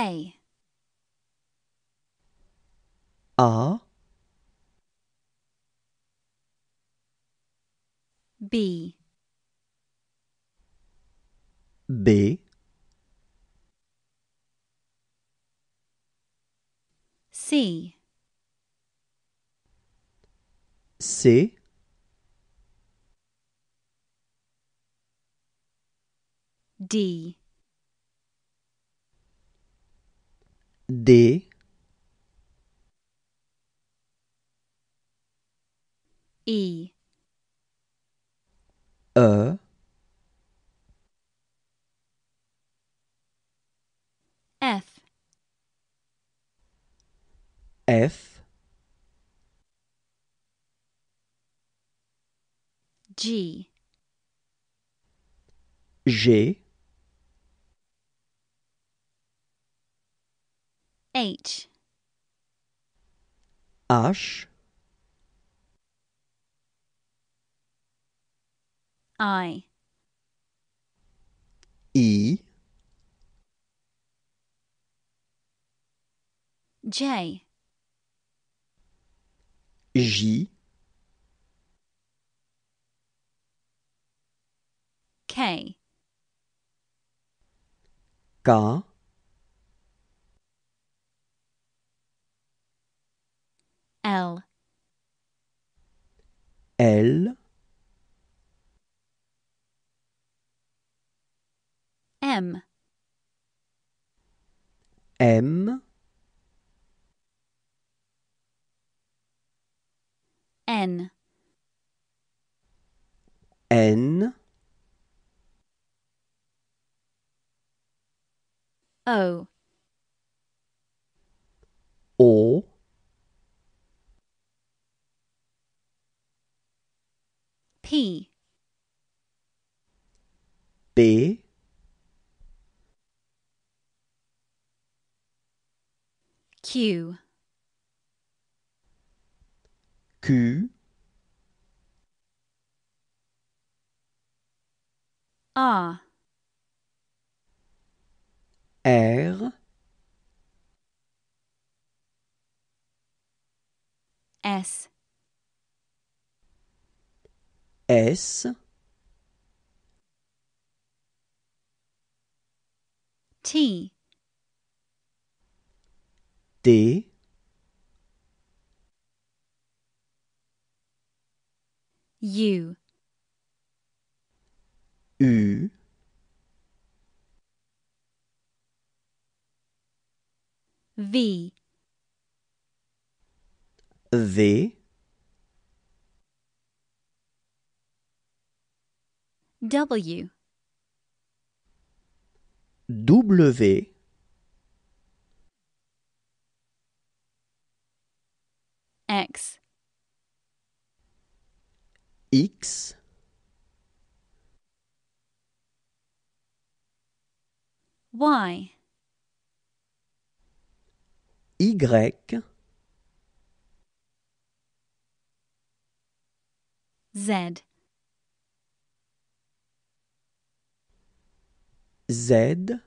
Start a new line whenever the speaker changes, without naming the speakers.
Play. R B B C C D de i e f f g g H. Ash. well. Elle M M N N O B. Q. Q. A. R. S. S T D U U V V W W X X Y Y Z Z